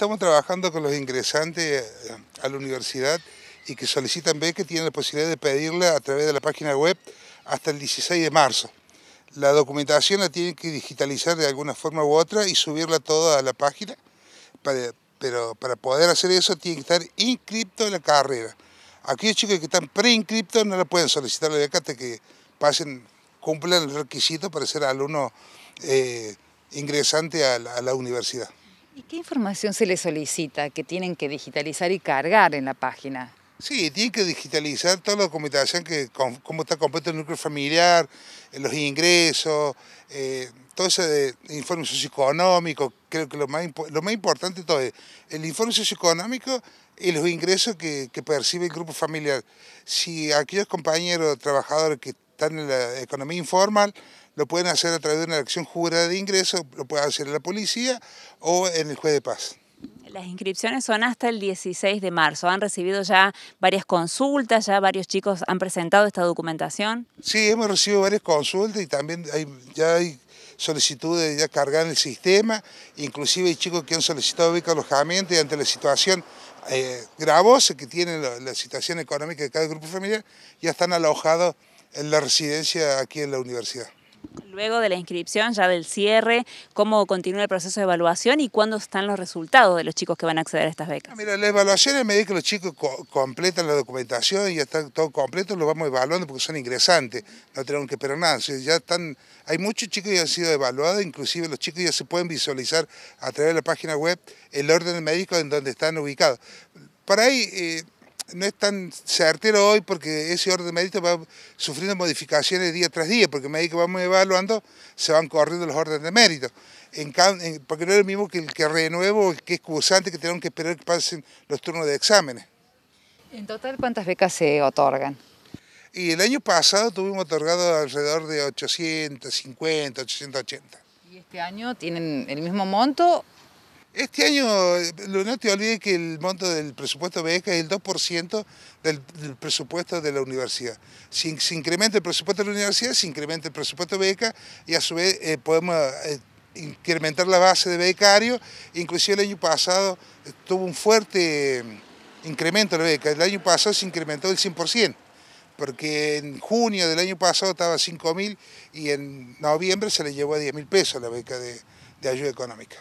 Estamos trabajando con los ingresantes eh, a la universidad y que solicitan beca tienen la posibilidad de pedirla a través de la página web hasta el 16 de marzo. La documentación la tienen que digitalizar de alguna forma u otra y subirla toda a la página, pero para poder hacer eso tienen que estar inscriptos en la carrera. Aquellos chicos que están pre preinscriptos no la pueden solicitar la beca hasta que pasen, cumplan el requisito para ser alumno eh, ingresante a la universidad. ¿Y qué información se les solicita que tienen que digitalizar y cargar en la página? Sí, tienen que digitalizar toda la documentación, que cómo está completo el núcleo familiar, eh, los ingresos, eh, todo ese de informe socioeconómico, creo que lo más, importante todo es el informe socioeconómico y los ingresos que, que percibe el grupo familiar. Si aquellos compañeros trabajadores que están en la economía informal, lo pueden hacer a través de una acción jurada de ingreso, lo pueden hacer en la policía o en el juez de paz. Las inscripciones son hasta el 16 de marzo. ¿Han recibido ya varias consultas? ¿Ya varios chicos han presentado esta documentación? Sí, hemos recibido varias consultas y también ya hay solicitudes ya cargar en el sistema. Inclusive hay chicos que han solicitado ubicar alojamiento y ante la situación eh, gravosa que tiene la situación económica de cada grupo familiar, ya están alojados en la residencia aquí en la universidad. Luego de la inscripción, ya del cierre, ¿cómo continúa el proceso de evaluación y cuándo están los resultados de los chicos que van a acceder a estas becas? Ah, mira, la evaluación es medida que los chicos completan la documentación y ya están todo completo, lo vamos evaluando porque son ingresantes, no tenemos que esperar nada. ya están, hay muchos chicos que ya han sido evaluados, inclusive los chicos ya se pueden visualizar a través de la página web el orden médico en donde están ubicados. Por ahí... Eh, no es tan certero hoy porque ese orden de mérito va sufriendo modificaciones día tras día, porque a medida que vamos evaluando se van corriendo los órdenes de mérito. porque no es lo mismo que el que renuevo, el que es cursante, que tenemos que esperar que pasen los turnos de exámenes. ¿En total cuántas becas se otorgan? Y el año pasado tuvimos otorgado alrededor de 850, 880. ¿Y este año tienen el mismo monto este año, eh, no te olvides que el monto del presupuesto beca es el 2% del, presupuesto de la universidad. Si se incrementa el presupuesto de la universidad, se incrementa el presupuesto beca, y a su vez eh, podemos eh, incrementar la base de becarios. Inclusive el año pasado tuvo un fuerte mm, incremento de la beca. El año pasado se incrementó el 100% porque en junio del año pasado estaba a 5.000 y en noviembre se le llevó a 10.000 pesos la beca de ayuda económica.